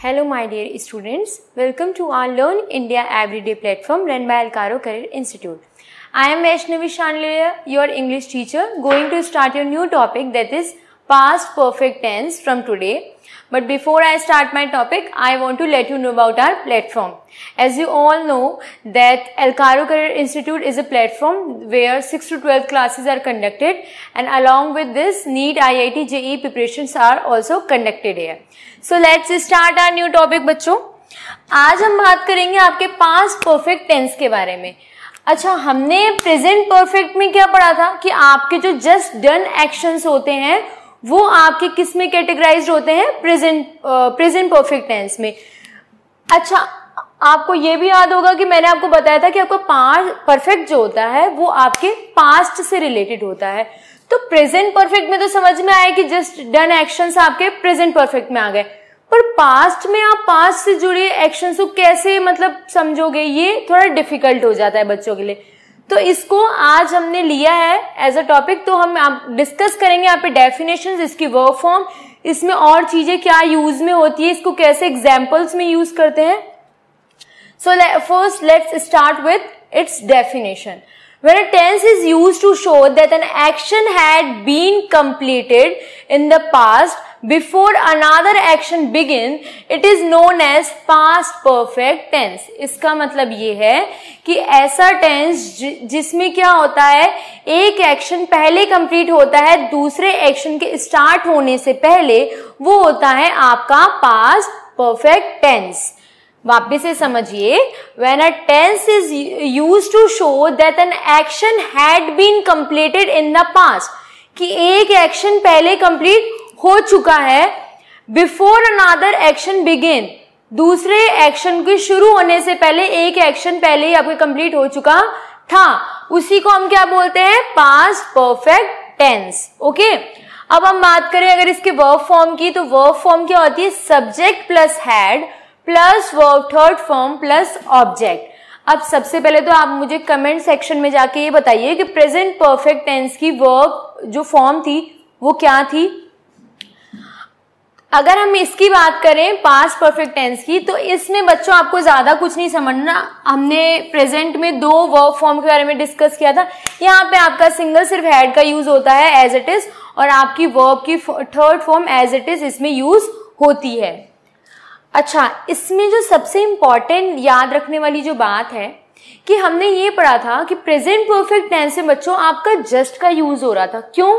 Hello my dear students, welcome to our Learn India Everyday platform run by Alcaro Career Institute. I am Vaishnavi Shandlaya, your English teacher, going to start your new topic that is past perfect tense from today. But before I start my topic, I want to let you know about our platform. As you all know that Elcaro Career Institute is a platform where 6 to 12 classes are conducted and along with this NEET, IIT, JE preparations are also conducted here. So let's start our new topic bachcho आज हम बात करेंगे आपके पास perfect tense के बारे में अच्छा हमने प्रेजेंट परफेक्ट में क्या पढ़ा था कि आपके जो जस्ट डन एक्शंस होते हैं वो आपके किस में कैटेगराइज होते हैं प्रेजेंट प्रेजेंट परफेक्ट टेंस में अच्छा आपको ये भी याद होगा कि मैंने आपको बताया था कि आपका पास परफेक्ट जो होता है वो आपके पास्ट से रिलेटेड होता है तो प्रेजेंट परफेक्ट में तो समझ में आया कि जस्ट डन एक्शन आपके प्रेजेंट परफेक्ट में आ गए पर पास्ट में आप पास्ट से जुड़े एक्शन को कैसे मतलब समझोगे ये थोड़ा डिफिकल्ट हो जाता है बच्चों के लिए तो इसको आज हमने लिया है एज अ टॉपिक तो हम आप डिस्कस करेंगे यहाँ पे डेफिनेशन इसकी वर्क फॉर्म इसमें और चीजें क्या यूज में होती है इसको कैसे एग्जाम्पल्स में यूज करते हैं so first let's start with its definition where tense is use to show that an action had been been in the past before another action begin it is known as past perfect tense इसका मतलब ये है कि ऐसा tense जिसमें क्या होता है एक एक्शन पहले कंप्लीट होता है दूसरे एक्शन के स्टार्ट होने से पहले वो होता है आपका पास्ट परफेक्ट टेंस वापिस से समझिए when a tense is use to show that an action had been completed in the past कि एक एक्शन पहले कंप्लीट हो चुका है बिफोर अनादर एक्शन बिगेन दूसरे एक्शन के शुरू होने से पहले एक एक्शन पहले ही आपके कंप्लीट हो चुका था उसी को हम क्या बोलते हैं पास परफेक्ट टेंस ओके अब हम बात करें अगर इसके वर्ब फॉर्म की तो वर्ब फॉर्म क्या होती है subject plus had plus verb third form plus object अब सबसे पहले तो आप मुझे कमेंट सेक्शन में जाके ये बताइए कि प्रेजेंट परफेक्ट टेंस की वर्ब जो फॉर्म थी वो क्या थी अगर हम इसकी बात करें पास परफेक्ट टेंस की तो इसमें बच्चों आपको ज़्यादा कुछ नहीं समझना हमने प्रेजेंट में दो वर्क फॉर्म के बारे में डिस्कस किया था यहाँ पे आपका सिंगल सिर्फ हेड का यूज़ होता है एज इट इज़ और आपकी वर्ब की third form as it is इसमें यूज़ होती है अच्छा इसमें जो सबसे इम्पॉर्टेंट याद रखने वाली जो बात है कि हमने ये पढ़ा था कि प्रेजेंट परफेक्ट टेंस में बच्चों आपका जस्ट का यूज़ हो रहा था क्यों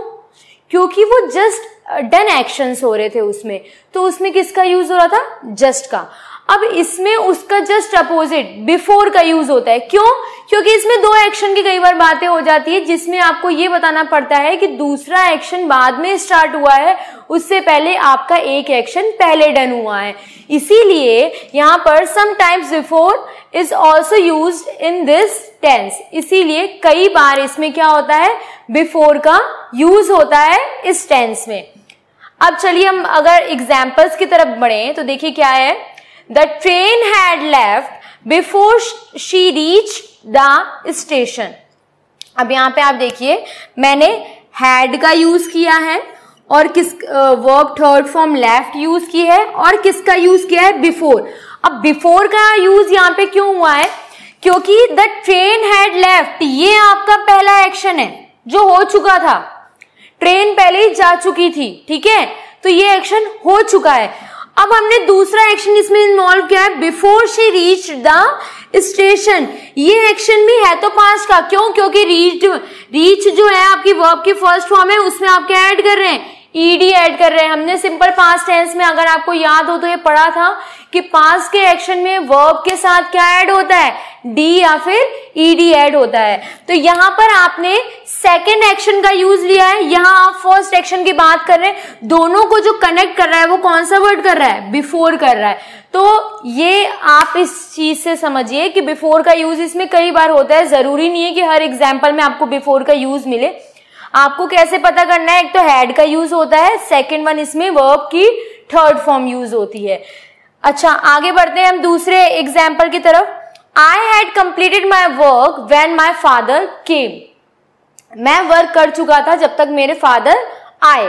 क्योंकि वो जस्ट डन एक्शंस हो रहे थे उसमें तो उसमें किसका यूज हो रहा था जस्ट का अब इसमें उसका जस्ट अपोजिट बिफोर का यूज होता है क्यों क्योंकि इसमें दो एक्शन की कई बार बातें हो जाती है जिसमें आपको ये बताना पड़ता है कि दूसरा एक्शन बाद में स्टार्ट हुआ है उससे पहले आपका एक एक्शन पहले डन हुआ है इसीलिए यहां पर sometimes before is also use in this tense इसीलिए कई बार इसमें क्या होता है बिफोर का यूज होता है इस टेंस में अब चलिए हम अगर एग्जाम्पल्स की तरफ बढ़े तो देखिए क्या है the train had left before she reach the station अब यहां पे आप देखिए मैंने हैड का यूज किया है और किस work third form left use की है और किसका यूज किया है बिफोर अब बिफोर का यूज यहाँ पे क्यों हुआ है क्योंकि द ट्रेन हैड लेफ्ट ये आपका पहला एक्शन है जो हो चुका था ट्रेन पहले ही जा चुकी थी ठीक है तो ये एक्शन हो चुका है अब हमने दूसरा एक्शन इसमें इन्वॉल्व किया है before she reach the station ये एक्शन भी है तो पांच का क्यों क्योंकि रीच रीच जो है आपकी वर्ब की फर्स्ट फॉर्म है उसमें आप क्या ऐड कर रहे हैं ईडी ऐड कर रहे हैं हमने सिंपल पास्ट टेंस में अगर आपको याद हो तो ये पढ़ा था कि पास के एक्शन में वर्ब के साथ क्या ऐड होता है डी या फिर ईडी ऐड होता है तो यहां पर आपने सेकेंड एक्शन का यूज लिया है यहां आप फर्स्ट एक्शन की बात कर रहे हैं दोनों को जो कनेक्ट कर रहा है वो कौन सा वर्ड कर रहा है बिफोर कर रहा है तो ये आप इस चीज से समझिए कि बिफोर का यूज इसमें कई बार होता है जरूरी नहीं है कि हर एग्जाम्पल में आपको बिफोर का यूज मिले आपको कैसे पता करना है एक तो हैड का यूज होता है सेकेंड वन इसमें वर्ब की थर्ड फॉर्म यूज होती है अच्छा आगे बढ़ते हैं हम दूसरे एग्जाम्पल की तरफ I had completed my work when my father came मैं वर्क कर चुका था जब तक मेरे फादर आए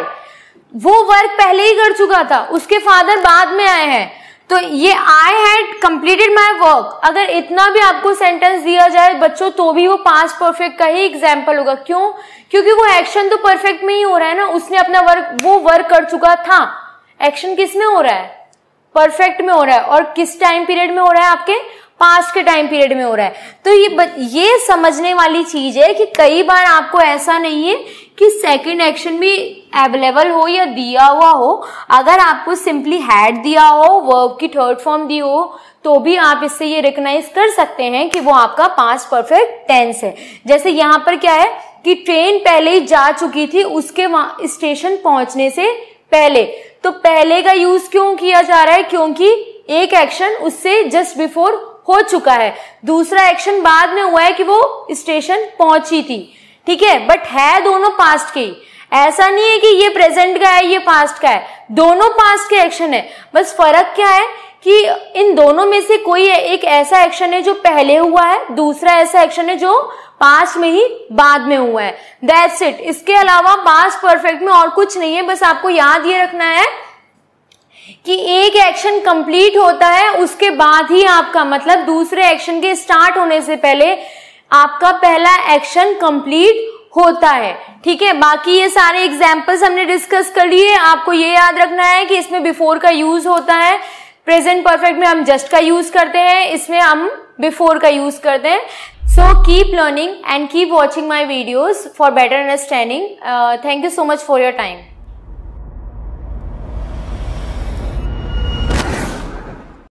वो वर्क पहले ही कर चुका था उसके फादर बाद में आए हैं तो ये I had completed my work अगर इतना भी आपको सेंटेंस दिया जाए बच्चों तो भी वो पास परफेक्ट का ही एग्जाम्पल होगा क्यों क्योंकि वो एक्शन तो परफेक्ट में ही हो रहा है ना उसने अपना वर्क वो वर्क कर चुका था एक्शन किस में हो रहा है परफेक्ट में हो रहा है और किस टाइम पीरियड में हो रहा है आपके पास्ट के टाइम पीरियड में हो रहा है तो ये ये समझने वाली चीज है कि कई बार आपको ऐसा नहीं है कि सेकंड एक्शन भी अवेलेबल हो या दिया हुआ हो अगर आपको सिंपली हैड दिया हो वर्ब की थर्ड फॉर्म दी हो तो भी आप इससे ये रिकग्नाइज कर सकते हैं कि वो आपका पास्ट परफेक्ट टेंस है जैसे यहां पर क्या है कि ट्रेन पहले ही जा चुकी थी उसके वहां स्टेशन पहुंचने से पहले तो पहले का यूज क्यों किया जा रहा है क्योंकि एक एक्शन उससे जस्ट बिफोर हो चुका है दूसरा एक्शन बाद में हुआ है कि वो स्टेशन पहुंची थी ठीक है बट है दोनों पास्ट के ऐसा नहीं है कि ये प्रेजेंट का है ये पास्ट का है दोनों पास्ट के एक्शन है बस फर्क क्या है कि इन दोनों में से कोई एक ऐसा एक्शन है जो पहले हुआ है दूसरा ऐसा एक्शन है जो पास में ही बाद में हुआ है दैट्स इट इसके अलावा पास परफेक्ट में और कुछ नहीं है बस आपको याद ये रखना है कि एक एक्शन कंप्लीट होता है उसके बाद ही आपका मतलब दूसरे एक्शन के स्टार्ट होने से पहले आपका पहला एक्शन कंप्लीट होता है ठीक है बाकी ये सारे एग्जाम्पल्स हमने डिस्कस कर लिए आपको ये याद रखना है कि इसमें बिफोर का यूज होता है प्रेजेंट परफेक्ट में हम जस्ट का यूज करते हैं इसमें हम बिफोर का यूज करते हैं so keep learning and keep watching my videos for better understanding thank you so much for your time